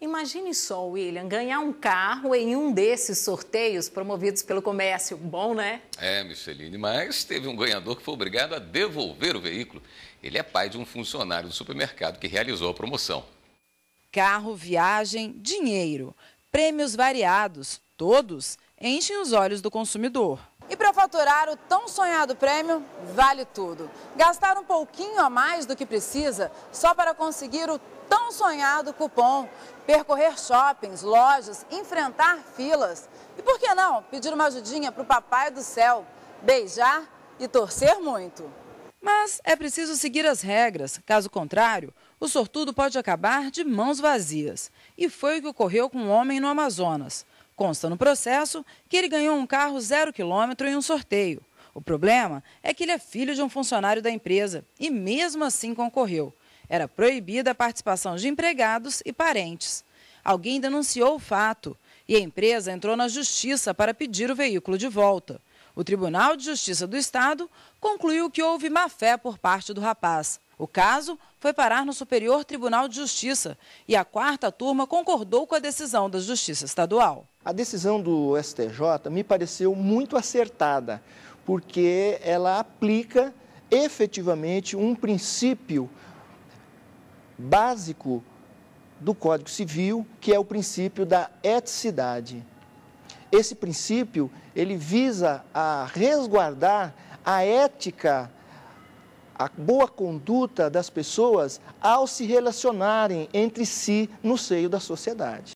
Imagine só, William, ganhar um carro em um desses sorteios promovidos pelo comércio. Bom, né? É, Micheline, mas teve um ganhador que foi obrigado a devolver o veículo. Ele é pai de um funcionário do supermercado que realizou a promoção. Carro, viagem, dinheiro. Prêmios variados, todos enchem os olhos do consumidor. E para faturar o tão sonhado prêmio, vale tudo. Gastar um pouquinho a mais do que precisa só para conseguir o tão sonhado cupom percorrer shoppings, lojas, enfrentar filas e, por que não, pedir uma ajudinha para o papai do céu, beijar e torcer muito. Mas é preciso seguir as regras, caso contrário, o sortudo pode acabar de mãos vazias. E foi o que ocorreu com um homem no Amazonas. Consta no processo que ele ganhou um carro zero quilômetro em um sorteio. O problema é que ele é filho de um funcionário da empresa e mesmo assim concorreu. Era proibida a participação de empregados e parentes alguém denunciou o fato e a empresa entrou na justiça para pedir o veículo de volta. O Tribunal de Justiça do Estado concluiu que houve má-fé por parte do rapaz. O caso foi parar no Superior Tribunal de Justiça e a quarta turma concordou com a decisão da Justiça Estadual. A decisão do STJ me pareceu muito acertada, porque ela aplica efetivamente um princípio básico do Código Civil, que é o princípio da eticidade. Esse princípio, ele visa a resguardar a ética, a boa conduta das pessoas ao se relacionarem entre si no seio da sociedade.